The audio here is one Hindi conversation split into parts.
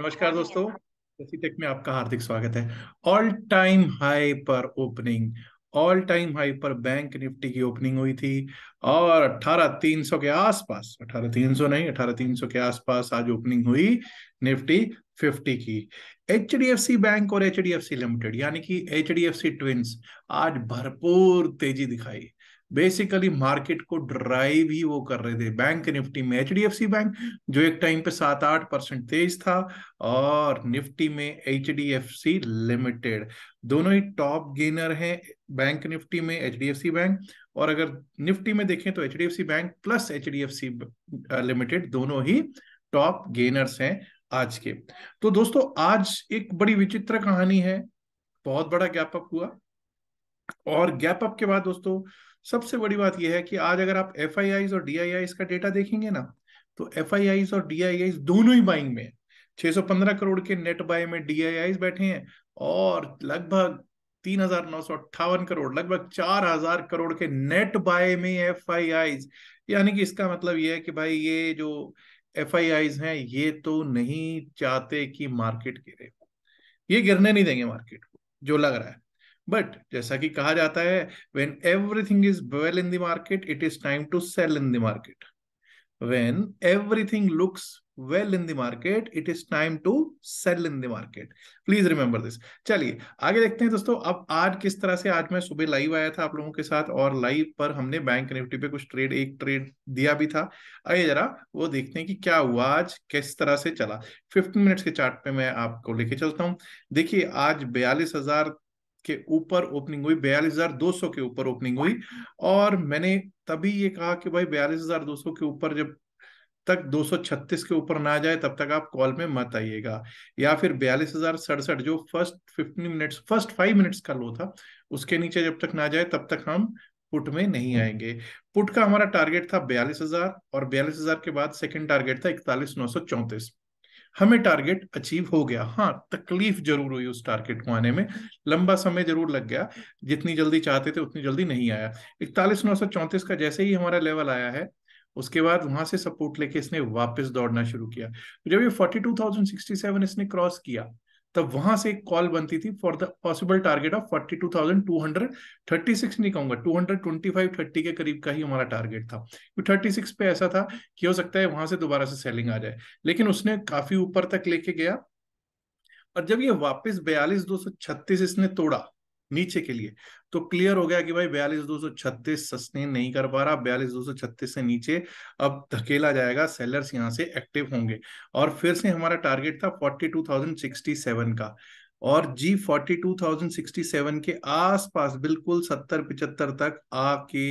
नमस्कार दोस्तों टेक में आपका हार्दिक स्वागत है ऑल टाइम हाई पर ओपनिंग ऑल टाइम हाई पर बैंक निफ्टी की ओपनिंग हुई थी और अठारह तीन सौ के आसपास अठारह तीन सौ नहीं अठारह तीन सौ के आसपास आज ओपनिंग हुई निफ्टी फिफ्टी की H D F C bank और H D F C limited यानी कि H D F C twins आज भरपूर तेजी दिखाई बेसिकली मार्केट को ड्राइव ही वो कर रहे थे बैंक निफ्टी में एच बैंक जो एक टाइम पे सात आठ परसेंट तेज था और निफ्टी में एच लिमिटेड दोनों ही टॉप गेनर हैं बैंक निफ्टी में एच बैंक और अगर निफ्टी में देखें तो H bank plus H limited दोनों ही टॉप गेनर्स हैं आज के तो दोस्तों आज एक बड़ी विचित्र कहानी है बहुत बड़ा गैप अप हुआ और गैप अप के बाद दोस्तों सबसे बड़ी बात यह है कि आज अगर आप एफ और डी का डेटा देखेंगे ना तो एफ और डी दोनों ही बाइंग में है करोड़ के नेट बाय में डी बैठे हैं और लगभग तीन हजार नौ सौ अट्ठावन करोड़ लगभग चार हजार करोड़ के नेट बाय में एफ यानी कि इसका मतलब ये है कि भाई ये जो एफ हैं ये तो नहीं चाहते कि मार्केट गिरे ये गिरने नहीं देंगे मार्केट को जो लग रहा है बट जैसा कि कहा जाता है when everything is well in the market it is time to sell in the market when everything looks well in the market it is time to sell in the market please remember this चलिए आगे देखते हैं दोस्तों अब आज किस तरह से आज मैं सुबह लाइव आया था आप लोगों के साथ और लाइव पर हमने बैंक निफ्टी पे कुछ ट्रेड एक ट्रेड दिया भी था आइए जरा वो देखते हैं कि क्या हुआ आज किस तरह से चला फिफ्टीन मिनट्स के चार्ट पे मैं आपको लेके चलता हूँ देखिए आज बयालीस हजार के ऊपर ओपनिंग हुई बयालीस हजार दो सौ के ऊपर ओपनिंग हुई और मैंने तभी ये कहा कि भाई बयालीस हजार दो सौ के ऊपर जब तक 236 के ऊपर ना जाए तब तक आप कॉल में मत आइएगा या फिर बयालीस हजार सड़सठ जो first fifteen minutes first five minutes का लो था उसके नीचे जब तक ना जाए तब तक हम पुट में नहीं हम्म। आएंगे पुट का हमारा टारगेट था बयालीस हजार और बयालीस हजार के बाद सेकंड टारगेट था इकतालीस नौ सौ हमें टारगेट अचीव हो गया हाँ तकलीफ जरूर हुई उस टारगेट को आने में लंबा समय जरूर लग गया जितनी जल्दी चाहते थे उतनी जल्दी नहीं आया इकतालीस नौ सौ चौंतीस का जैसे ही हमारा लेवल आया है उसके बाद वहां से सपोर्ट लेके इसने वापस दौड़ना शुरू किया जब ये forty two thousand sixty seven इसने क्रॉस किया तब वहां से एक कॉल बनती थी for the possible target of forty two thousand two hundred thirty six नहीं कहूंगा two hundred twenty five thirty के करीब का ही हमारा टारगेट था थर्टी तो सिक्स पे ऐसा था कि हो सकता है वहां से दोबारा से सेलिंग आ जाए लेकिन उसने काफी ऊपर तक लेके गया और जब ये वापस बयालीस दो सौ छत्तीस इसने तोड़ा नीचे के लिए तो क्लियर हो गया कि भाई बयालीस दो सौ छत्तीस सस्टेन नहीं कर पा रहा बयालीस दो सौ छत्तीस से नीचे अब धकेला जाएगा सेलर्स यहाँ से एक्टिव होंगे और फिर से हमारा टारगेट था forty two thousand sixty seven का और जी forty two thousand sixty seven के आसपास बिल्कुल सत्तर पिचहत्तर तक आके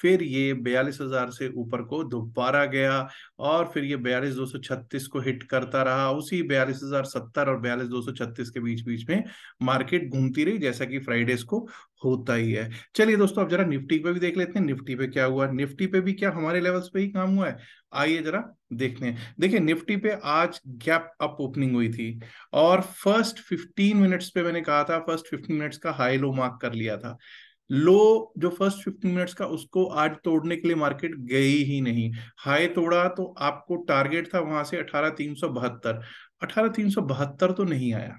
फिर ये बयालीस हजार से ऊपर को दोबारा गया और फिर ये बयालीस दो सौ छत्तीस को हिट करता रहा उसी बयालीस हजार सत्तर और बयालीस दो सौ छत्तीस के बीच बीच में मार्केट घूमती रही जैसा कि फ्राइडेज को होता ही है चलिए दोस्तों अब जरा निफ्टी पे भी देख लेते हैं निफ्टी पे क्या हुआ निफ्टी पे भी क्या हमारे लेवल्स पे ही काम हुआ है आइए जरा देखते हैं देखिए निफ्टी पे आज गैप अप ओपनिंग हुई थी और फर्स्ट 15 मिनट्स पे मैंने कहा था फर्स्ट 15 मिनट्स का हाई लो मार्क कर लिया था लो जो फर्स्ट फिफ्टीन मिनट्स का उसको आज तोड़ने के लिए मार्केट गई ही नहीं हाई तोड़ा तो आपको टारगेट था वहां से अठारह तीन सौ बहत्तर अठारह तीन सौ बहत्तर तो नहीं आया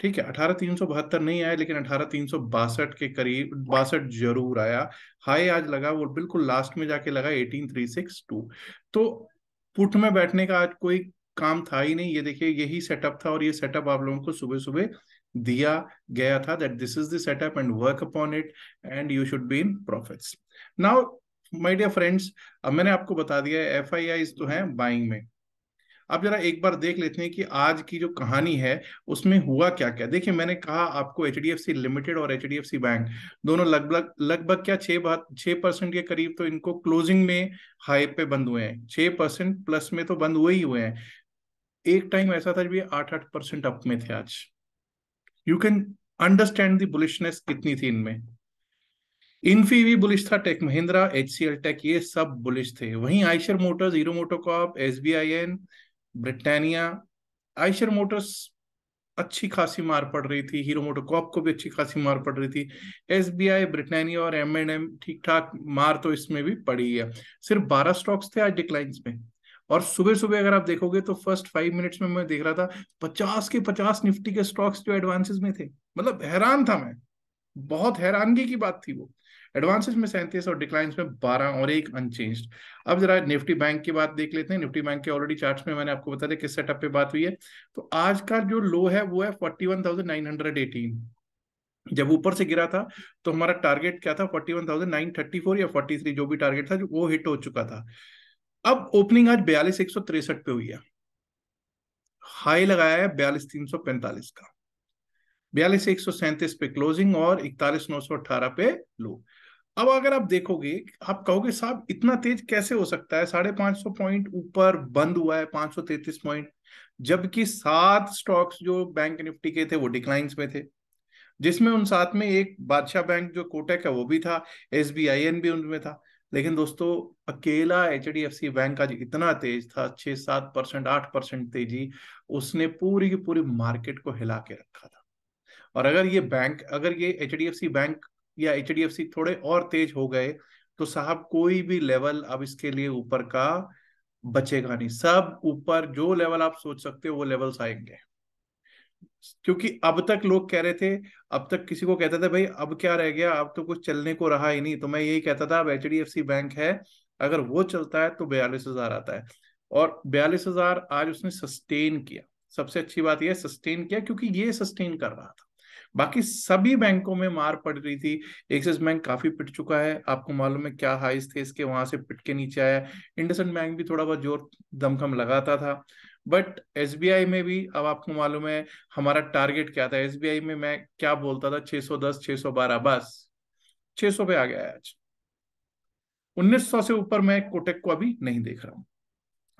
ठीक है अठारह तीन सौ बहत्तर नहीं आया लेकिन अठारह तीन सौ बासठ के करीब बासठ जरूर आया हाई आज लगा वो बिल्कुल लास्ट में जाके लगा एटीन थ्री सिक्स टू तो पुट में बैठने का आज कोई काम था ही नहीं ये देखिए यही सेटअप था और ये सेटअप आप लोगों को सुबह सुबह दिया गया था that this is the setup and work upon it and you should be in profits now my dear friends अब मैंने आपको बता दिया है एफ तो है बाइंग में अब जरा एक बार देख लेते हैं कि आज की जो कहानी है उसमें हुआ क्या क्या देखिए मैंने कहा आपको एच लिमिटेड और एच बैंक दोनों लगभग लगभग क्या छह छः परसेंट के करीब तो इनको क्लोजिंग में हाई पे बंद हुए हैं छह परसेंट प्लस में तो बंद हुए ही हुए हैं एक टाइम ऐसा था जब ये आठ आठ परसेंट अप में थे आज you can understand the bullishness कितनी थी इनमें इनफी भी बुलिश था Tech Mahindra H C L Tech ये सब बुलिश थे वहीं Eicher Motors Hero MotoCorp S B I N Britannia Eicher Motors अच्छी खासी मार पड़ रही थी हीरो मोटोकॉप को भी अच्छी खासी मार पड़ रही थी एस बी आई ब्रिटानिया और एम एंड एम ठीक ठाक मार तो इसमें भी पड़ी है सिर्फ बारह स्टॉक्स थे आज डिक्लाइंस में और सुबह सुबह अगर आप देखोगे तो फर्स्ट फाइव मिनट्स में मैं देख रहा था पचास के पचास निफ्टी के स्टॉक्स जो एडवांसेस में थे मतलब हैरान था मैं बहुत हैरानगी की बात थी वो एडवांसेस में सैंतीस और डिक्लाइंस में बारह और एक अनचेंज अब जरा निफ्टी बैंक की बात देख लेते हैं निफ्टी बैंक के ऑलरेडी चार्ट में मैंने आपको बता दिया किस सेटअप पे बात हुई है तो आज का जो लो है वो है forty one thousand nine hundred eighteen जब ऊपर से गिरा था तो हमारा टारगेट क्या था forty one thousand nine thirty four या फोर्टी थ्री जो भी टारगेट था वो हिट हो चुका था अब ओपनिंग आज बयालीस एक सौ तिरसठ पे हुई है हाई लगाया है बयालीस तीन सौ पैंतालीस का बयालीस एक सौ सैंतीस पे क्लोजिंग और इकतालीस नौ सौ अठारह पे लो अब अगर आप देखोगे आप कहोगे साहब इतना तेज कैसे हो सकता है साढ़े पांच सौ पॉइंट ऊपर बंद हुआ है पांच सौ तैतीस पॉइंट जबकि सात स्टॉक्स जो बैंक निफ्टी के थे वो डिक्लाइंस में थे जिसमें उन साथ में एक बादशाह बैंक जो कोटक है वो भी था एस बी आई एन भी उनमें था लेकिन दोस्तों अकेला एच बैंक आज इतना तेज था छह सात परसेंट आठ परसेंट तेजी उसने पूरी की पूरी मार्केट को हिला के रखा था और अगर ये बैंक अगर ये एच बैंक या एच थोड़े और तेज हो गए तो साहब कोई भी लेवल अब इसके लिए ऊपर का बचेगा नहीं सब ऊपर जो लेवल आप सोच सकते हो वो लेवल्स आएंगे क्योंकि अब तक लोग कह रहे थे अब तक किसी को कहता था भाई अब क्या रह गया अब तो कुछ चलने को रहा ही नहीं तो मैं यही कहता था अब H D F C bank है अगर वो चलता है तो बयालीस हजार आता है और बयालीस हजार आज उसने सस्टेन किया सबसे अच्छी बात यह सस्टेन किया क्योंकि ये सस्टेन कर रहा था बाकी सभी बैंकों में मार पड़ रही थी एक्सिस बैंक काफी पिट चुका है आपको मालूम है क्या हाइस थे इसके वहां से पिट के नीचे आया इंडसन बैंक भी थोड़ा बहुत जोर दमखम लगाता था बट एस में भी अब आपको मालूम है हमारा टारगेट क्या था एस में मैं क्या बोलता था 610 612 बस 600 पे आ गया है आज 1900 से ऊपर मैं कोटेक को अभी नहीं देख रहा हूं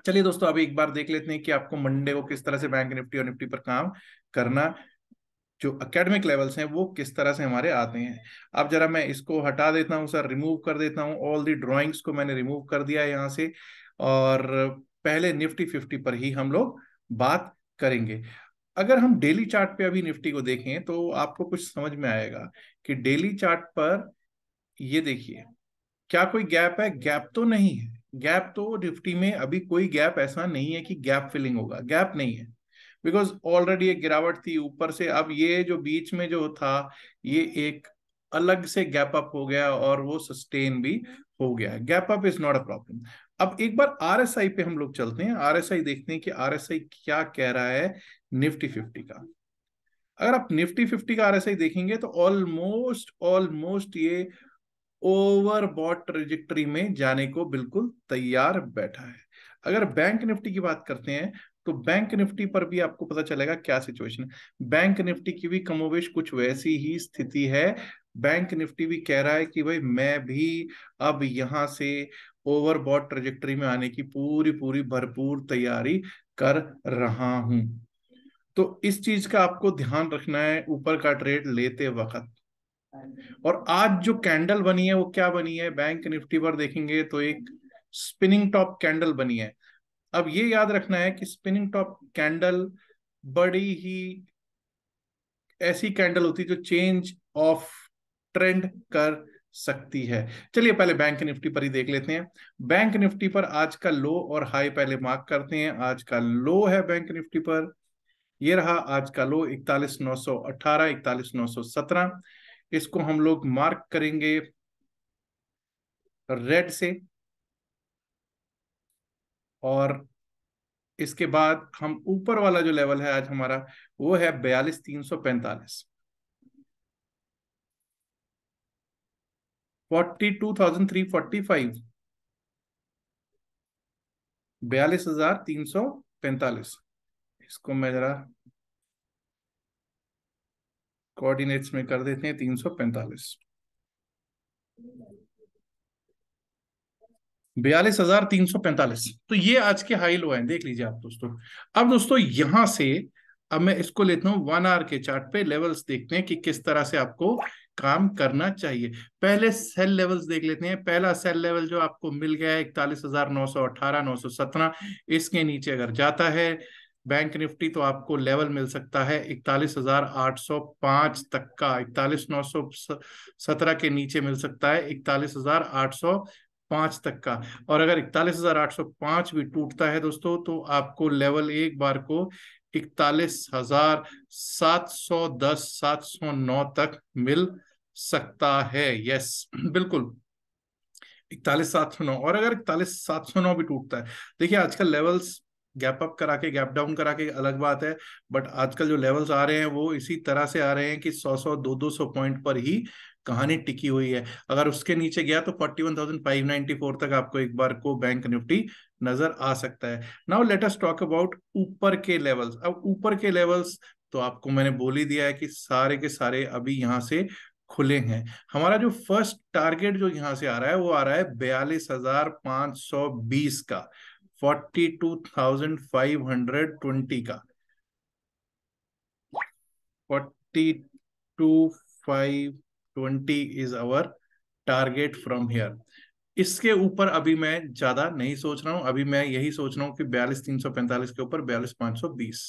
चलिए दोस्तों अभी एक बार देख लेते हैं कि आपको मंडे को किस तरह से बैंक निफ्टी और निफ्टी पर काम करना जो एकेडमिक लेवल्स हैं वो किस तरह से हमारे आते हैं अब जरा मैं इसको हटा देता हूं सर रिमूव कर देता हूं ऑल दी ड्राइंग्स को मैंने रिमूव कर दिया यहाँ से और पहले निफ्टी फिफ्टी पर ही हम लोग बात करेंगे अगर हम डेली चार्ट पे अभी निफ्टी को देखें तो आपको कुछ समझ में आएगा कि डेली चार्ट पर ये देखिए क्या कोई गैप है गैप तो नहीं है गैप तो निफ्टी में अभी कोई गैप ऐसा नहीं है कि गैप फिलिंग होगा गैप नहीं है बिकॉज ऑलरेडी एक गिरावट थी ऊपर से अब ये जो बीच में जो था ये एक अलग से गैप अप हो गया और वो सस्टेन भी हो गया gap up is not a problem अब एक बार आरएसआई पे हम लोग चलते हैं आरएसआई देखते हैं कि आरएसआई क्या कह रहा है निफ्टी फिफ्टी का अगर आप निफ्टी फिफ्टी का आरएसआई देखेंगे तो ऑलमोस्ट ऑलमोस्ट ये ओवरबॉट ट्रेजेक्टरी में जाने को बिल्कुल तैयार बैठा है अगर बैंक निफ्टी की बात करते हैं तो बैंक निफ्टी पर भी आपको पता चलेगा क्या सिचुएशन है बैंक निफ्टी की भी कमोवेश कुछ वैसी ही स्थिति है बैंक निफ्टी भी कह रहा है कि भाई मैं भी अब यहां से ओवरबॉट ट्रेजेक्टरी में आने की पूरी पूरी भरपूर तैयारी कर रहा हूं तो इस चीज का आपको ध्यान रखना है ऊपर का ट्रेड लेते वक्त और आज जो कैंडल बनी है वो क्या बनी है बैंक निफ्टी पर देखेंगे तो एक स्पिनिंग टॉप कैंडल बनी है अब ये याद रखना है कि स्पिनिंग टॉप कैंडल बड़ी ही ऐसी कैंडल होती है जो चेंज ऑफ ट्रेंड कर सकती है चलिए पहले बैंक निफ्टी पर ही देख लेते हैं बैंक निफ्टी पर आज का लो और हाई पहले मार्क करते हैं आज का लो है बैंक निफ्टी पर ये रहा आज का लो इकतालीस नौ सौ अठारह इकतालीस नौ सौ सत्रह इसको हम लोग मार्क करेंगे रेड से और इसके बाद हम ऊपर वाला जो लेवल है आज हमारा वो है बयालीस तीन सौ पैंतालीस forty two thousand three forty five बयालीस हजार तीन सौ पैंतालीस इसको मैं जरा कोऑर्डिनेट्स में कर देते हैं तीन सौ पैंतालीस बयालीस हजार तीन सौ पैंतालीस तो ये आज के हाई लो है देख लीजिए आप दोस्तों अब दोस्तों यहां से अब मैं इसको लेता हूं वन आर के चार्ट पे लेवल्स देखते हैं कि किस तरह से आपको काम करना चाहिए पहले सेल लेवल्स देख लेते हैं पहला सेल लेवल जो आपको मिल गया है इकतालीस हजार नौ सौ अठारह नौ सौ सत्रह इसके नीचे अगर जाता है बैंक निफ्टी तो आपको लेवल मिल सकता है इकतालीस हजार आठ सौ पांच तक का इकतालीस नौ सौ सत्रह के नीचे मिल सकता है इकतालीस हजार आठ सौ पांच तक का और अगर इकतालीस हजार आठ सौ पांच भी टूटता है दोस्तों तो आपको लेवल एक बार को इकतालीस हजार सात सौ दस सात सौ नौ तक मिल सकता है यस बिल्कुल इकतालीस सात सौ नौ और अगर इकतालीस सात सौ नौ भी टूटता है देखिए आजकल लेवल्स गैप अप करा के गैप डाउन करा के अलग बात है बट आजकल जो लेवल्स आ रहे हैं वो इसी तरह से आ रहे हैं कि सौ सौ दो दो सौ पॉइंट पर ही कहानी हाँ। टिकी हुई है अगर उसके नीचे गया तो forty one thousand five ninety four तक आपको एक बार को बैंक निफ्टी नजर आ सकता है now let us talk about ऊपर के लेवल्स अब ऊपर के लेवल्स तो आपको मैंने बोल ही दिया है कि सारे के सारे अभी यहाँ से खुले हैं हमारा जो फर्स्ट टारगेट जो यहाँ से आ रहा है वो आ रहा है बयालीस हजार पांच सौ बीस का forty two thousand five hundred twenty का forty two five twenty is our target from here इसके ऊपर अभी मैं ज्यादा नहीं सोच रहा हूं अभी मैं यही सोच रहा हूं कि बयालीस तीन सौ पैंतालीस के ऊपर बयालीस पांच सौ बीस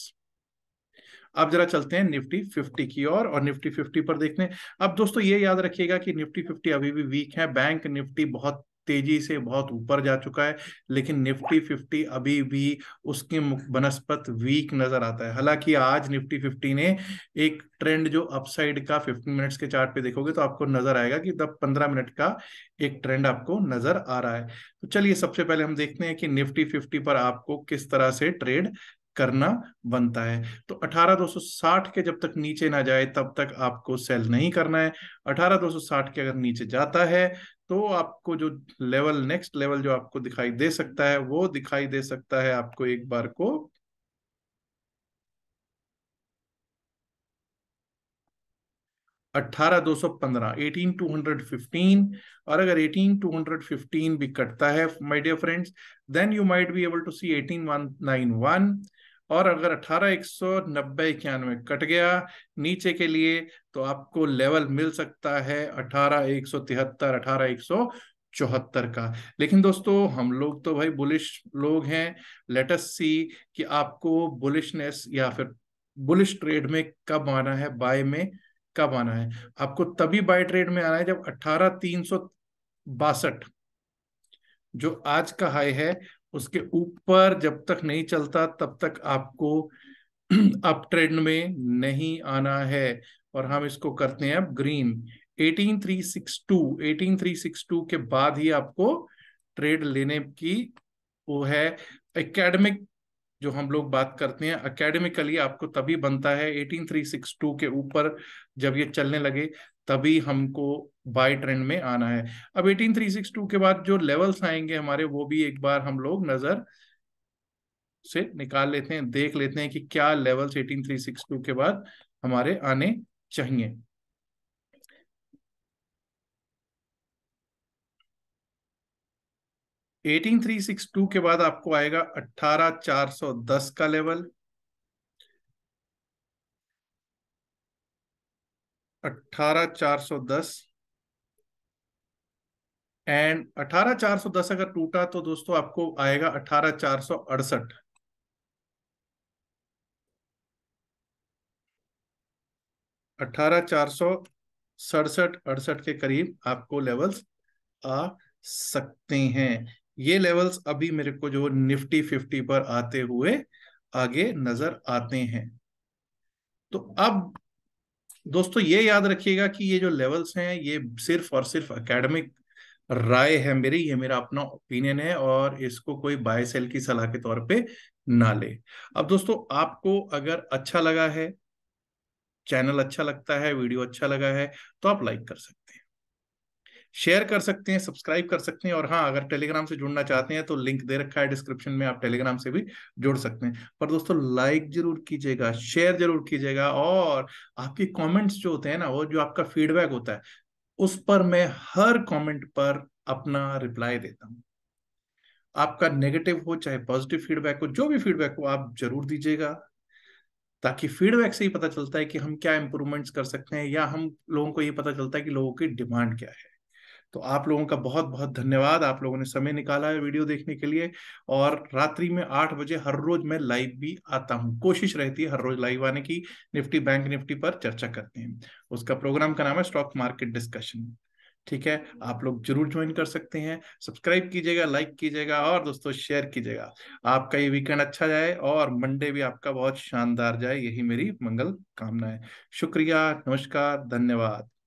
अब जरा चलते हैं निफ्टी फिफ्टी की ओर और, और निफ्टी फिफ्टी पर देखते हैं अब दोस्तों ये याद रखिएगा कि निफ्टी फिफ्टी अभी भी वीक है बैंक निफ्टी बहुत तेजी से बहुत ऊपर जा चुका है लेकिन निफ्टी फिफ्टी अभी भी उसके बनस्पत वीक नजर आता है हालांकि आज निफ्टी फिफ्टी ने एक ट्रेंड जो अपसाइड का फिफ्टीन मिनट्स के चार्ट पे देखोगे तो आपको नजर आएगा कि तब पंद्रह मिनट का एक ट्रेंड आपको नजर आ रहा है तो चलिए सबसे पहले हम देखते हैं कि निफ्टी फिफ्टी पर आपको किस तरह से ट्रेड करना बनता है तो 18260 के जब तक नीचे ना जाए तब तक आपको सेल नहीं करना है 18260 के अगर नीचे जाता है तो आपको जो लेवल नेक्स्ट लेवल जो आपको दिखाई दे सकता है वो दिखाई दे सकता है आपको एक बार को अट्ठारह दो सौ पंद्रह एटीन टू हंड्रेड फिफ्टीन और अगर एटीन टू हंड्रेड फिफ्टीन भी कटता है my dear friends then you might be able to see eighteen one nine one और अगर अठारह एक सौ नब्बे इक्यानवे कट गया नीचे के लिए तो आपको लेवल मिल सकता है अठारह एक सौ तिहत्तर अठारह एक सौ चौहत्तर का लेकिन दोस्तों हम लोग तो भाई बुलिश लोग हैं लेटस सी कि आपको बुलिशनेस या फिर बुलिश ट्रेड में कब आना है बाय में कब आना है आपको तभी बाय ट्रेड में आना है जब अठारह तीन सौ बासठ जो आज का हाई है उसके ऊपर जब तक नहीं चलता तब तक आपको अप ट्रेंड में नहीं आना है और हम इसको करते हैं अब ग्रीन 18362 18362 के बाद ही आपको ट्रेड लेने की वो है एकेडमिक जो हम लोग बात करते हैं अकेडमिकली आपको तभी बनता है 18362 के ऊपर जब ये चलने लगे तभी हमको बाय ट्रेंड में आना है अब 18362 के बाद जो लेवल्स आएंगे हमारे वो भी एक बार हम लोग नजर से निकाल लेते हैं देख लेते हैं कि क्या लेवल्स 18362 के बाद हमारे आने चाहिए 18362 के बाद आपको आएगा 18410 का लेवल 18410 एंड 18410 अगर टूटा तो दोस्तों आपको आएगा 18468 अठारह चार सौ सड़सठ अड़सठ के करीब आपको लेवल्स आ सकते हैं ये लेवल्स अभी मेरे को जो निफ्टी फिफ्टी पर आते हुए आगे नजर आते हैं तो अब दोस्तों ये याद रखिएगा कि ये जो लेवल्स हैं ये सिर्फ और सिर्फ एकेडमिक राय है मेरी ये मेरा अपना ओपिनियन है और इसको कोई बाय सेल की सलाह के तौर पे ना ले अब दोस्तों आपको अगर अच्छा लगा है चैनल अच्छा लगता है वीडियो अच्छा लगा है तो आप लाइक कर सकते शेयर कर सकते हैं सब्सक्राइब कर सकते हैं और हाँ अगर टेलीग्राम से जुड़ना चाहते हैं तो लिंक दे रखा है डिस्क्रिप्शन में आप टेलीग्राम से भी जुड़ सकते हैं पर दोस्तों लाइक जरूर कीजिएगा शेयर जरूर कीजिएगा और आपके कमेंट्स जो होते हैं ना वो जो आपका फीडबैक होता है उस पर मैं हर कमेंट पर अपना रिप्लाई देता हूँ आपका नेगेटिव हो चाहे पॉजिटिव फीडबैक हो जो भी फीडबैक हो आप जरूर दीजिएगा ताकि फीडबैक से ही पता चलता है कि हम क्या इंप्रूवमेंट्स कर सकते हैं या हम लोगों को ये पता चलता है कि लोगों की डिमांड क्या है तो आप लोगों का बहुत बहुत धन्यवाद आप लोगों ने समय निकाला है वीडियो देखने के लिए और रात्रि में आठ बजे हर रोज मैं लाइव भी आता हूँ कोशिश रहती है हर रोज लाइव आने की निफ्टी बैंक निफ्टी पर चर्चा करते हैं उसका प्रोग्राम का नाम है स्टॉक मार्केट डिस्कशन ठीक है आप लोग जरूर ज्वाइन कर सकते हैं सब्सक्राइब कीजिएगा लाइक कीजिएगा और दोस्तों शेयर कीजिएगा आपका ये वीकेंड अच्छा जाए और मंडे भी आपका बहुत शानदार जाए यही मेरी मंगल कामना है शुक्रिया नमस्कार धन्यवाद